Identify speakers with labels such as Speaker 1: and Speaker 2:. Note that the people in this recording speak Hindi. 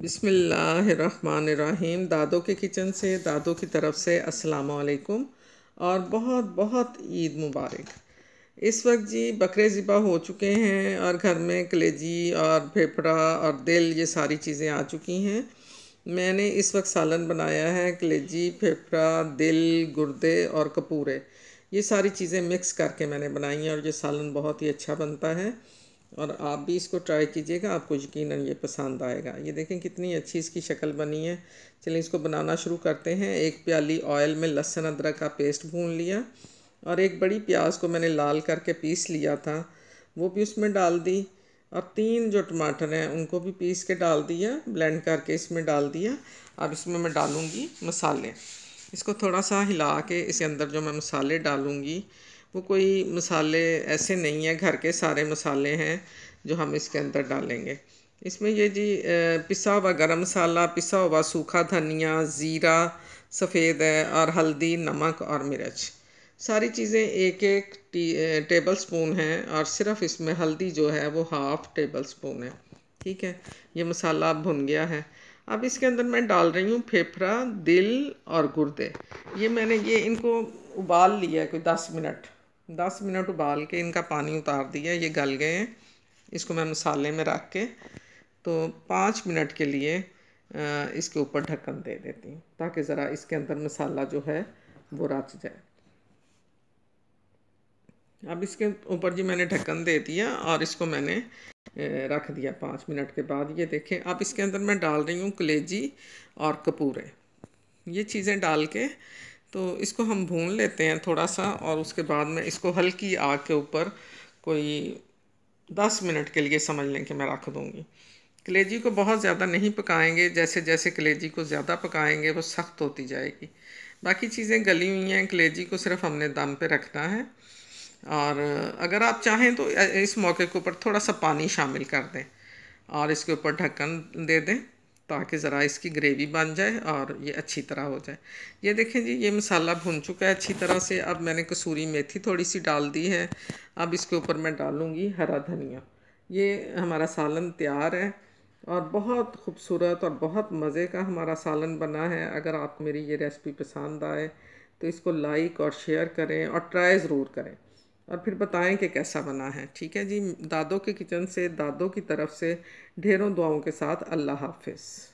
Speaker 1: बिसमीम दादो के किचन से दादो की तरफ से असलकुम और बहुत बहुत ईद मुबारक इस वक्त जी बकरे ज़िबा हो चुके हैं और घर में कलेजी और फेफड़ा और दिल ये सारी चीज़ें आ चुकी हैं मैंने इस वक्त सालन बनाया है कलेजी फेफड़ा दिल गुर्दे और कपूरे ये सारी चीज़ें मिक्स करके मैंने बनाई हैं और ये सालन बहुत ही अच्छा बनता है और आप भी इसको ट्राई कीजिएगा आपको यकीन ये पसंद आएगा ये देखें कितनी अच्छी इसकी शक्ल बनी है चलिए इसको बनाना शुरू करते हैं एक प्याली ऑयल में लहसुन अदरक का पेस्ट भून लिया और एक बड़ी प्याज को मैंने लाल करके पीस लिया था वो भी उसमें डाल दी और तीन जो टमाटर हैं उनको भी पीस के डाल दिया ब्लेंड करके इसमें डाल दिया अब इसमें मैं डालूँगी मसाले इसको थोड़ा सा हिला के इसके अंदर जो मैं मसाले डालूँगी वो कोई मसाले ऐसे नहीं है घर के सारे मसाले हैं जो हम इसके अंदर डालेंगे इसमें ये जी पिसा हुआ गरम मसाला पिसा हुआ सूखा धनिया ज़ीरा सफ़ेद और हल्दी नमक और मिर्च सारी चीज़ें एक एक टेबल स्पून हैं और सिर्फ इसमें हल्दी जो है वो हाफ़ टेबल स्पून है ठीक है ये मसाला भुन गया है अब इसके अंदर मैं डाल रही हूँ फेफड़ा दिल और गुर्दे ये मैंने ये इनको उबाल लिया है कोई दस मिनट दस मिनट उबाल के इनका पानी उतार दिया ये गल गए हैं इसको मैं मसाले में रख के तो पाँच मिनट के लिए इसके ऊपर ढक्कन दे देती हूँ ताकि ज़रा इसके अंदर मसाला जो है वो रच जाए अब इसके ऊपर जी मैंने ढक्कन दे दिया और इसको मैंने रख दिया पाँच मिनट के बाद ये देखें अब इसके अंदर मैं डाल रही हूँ कलेजी और कपूरे ये चीज़ें डाल के तो इसको हम भून लेते हैं थोड़ा सा और उसके बाद में इसको हल्की आग के ऊपर कोई दस मिनट के लिए समझ लें कि मैं रख दूँगी कलेजी को बहुत ज़्यादा नहीं पकाएंगे जैसे जैसे कलेजी को ज़्यादा पकाएंगे वो सख्त होती जाएगी बाकी चीज़ें गली हुई हैं कलेजी को सिर्फ हमने दम पे रखना है और अगर आप चाहें तो इस मौके के ऊपर थोड़ा सा पानी शामिल कर दें और इसके ऊपर ढक्कन दे दें ताकि ज़रा इसकी ग्रेवी बन जाए और ये अच्छी तरह हो जाए ये देखें जी ये मसाला भुन चुका है अच्छी तरह से अब मैंने कसूरी मेथी थोड़ी सी डाल दी है अब इसके ऊपर मैं डालूँगी हरा धनिया ये हमारा सालन तैयार है और बहुत खूबसूरत और बहुत मज़े का हमारा सालन बना है अगर आपको मेरी ये रेसिपी पसंद आए तो इसको लाइक और शेयर करें और ट्राई ज़रूर करें और फिर बताएं कि कैसा बना है ठीक है जी दादो के किचन से दादो की तरफ से ढेरों दुआओं के साथ अल्लाह हाफिज़